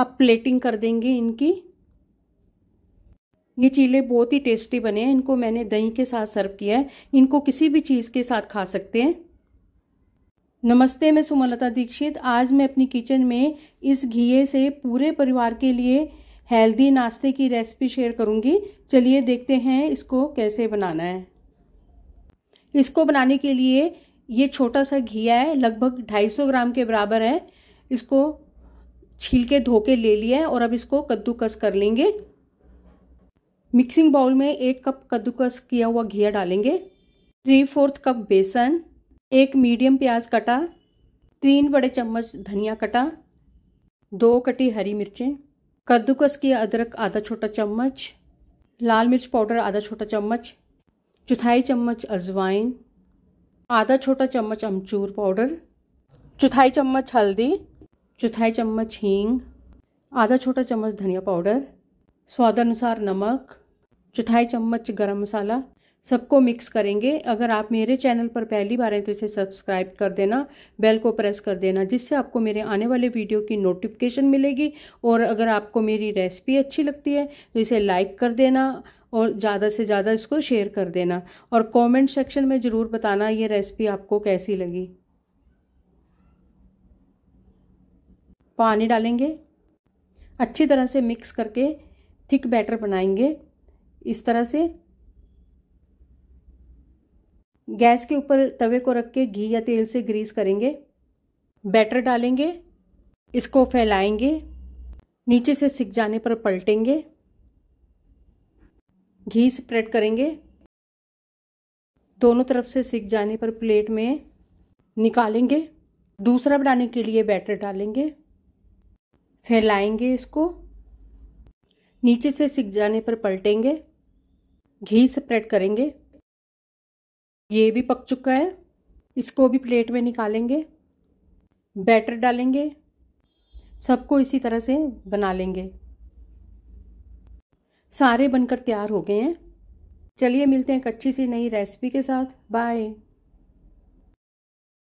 अब प्लेटिंग कर देंगे इनकी ये चीले बहुत ही टेस्टी बने हैं इनको मैंने दही के साथ सर्व किया है इनको किसी भी चीज़ के साथ खा सकते हैं नमस्ते मैं सुमलता दीक्षित आज मैं अपनी किचन में इस घीए से पूरे परिवार के लिए हेल्दी नाश्ते की रेसिपी शेयर करूंगी चलिए देखते हैं इसको कैसे बनाना है इसको बनाने के लिए ये छोटा सा घिया है लगभग 250 ग्राम के बराबर है इसको छील के धो के ले लिया है और अब इसको कद्दूकस कर लेंगे मिक्सिंग बाउल में एक कप कद्दूकस किया हुआ घिया डालेंगे थ्री फोर्थ कप बेसन एक मीडियम प्याज कटा तीन बड़े चम्मच धनिया कटा दो कटी हरी मिर्चें कद्दूकस किया अदरक आधा छोटा चम्मच लाल मिर्च पाउडर आधा छोटा चम्मच चौथाई चम्मच अजवाइन आधा छोटा चम्मच अमचूर पाउडर चौथाई चम्मच हल्दी चौथाई चम्मच हींग आधा छोटा चम्मच धनिया पाउडर स्वादानुसार नमक चौथाई चम्मच गरम मसाला सबको मिक्स करेंगे अगर आप मेरे चैनल पर पहली बार हैं तो इसे सब्सक्राइब कर देना बेल को प्रेस कर देना जिससे आपको मेरे आने वाले वीडियो की नोटिफिकेशन मिलेगी और अगर आपको मेरी रेसिपी अच्छी लगती है तो इसे लाइक कर देना और ज़्यादा से ज़्यादा इसको शेयर कर देना और कमेंट सेक्शन में ज़रूर बताना ये रेसिपी आपको कैसी लगी पानी डालेंगे अच्छी तरह से मिक्स करके थिक बैटर बनाएंगे इस तरह से गैस के ऊपर तवे को रख के घी या तेल से ग्रीस करेंगे बैटर डालेंगे इसको फैलाएंगे नीचे से सिक जाने पर पलटेंगे घी स्प्रेड करेंगे दोनों तरफ से सिक जाने पर प्लेट में निकालेंगे दूसरा बनाने के लिए बैटर डालेंगे फैलाएंगे इसको नीचे से सिक जाने पर पलटेंगे घी स्प्रेड करेंगे ये भी पक चुका है इसको भी प्लेट में निकालेंगे बैटर डालेंगे सबको इसी तरह से बना लेंगे सारे बनकर तैयार हो गए हैं चलिए मिलते हैं एक अच्छी सी नई रेसिपी के साथ बाय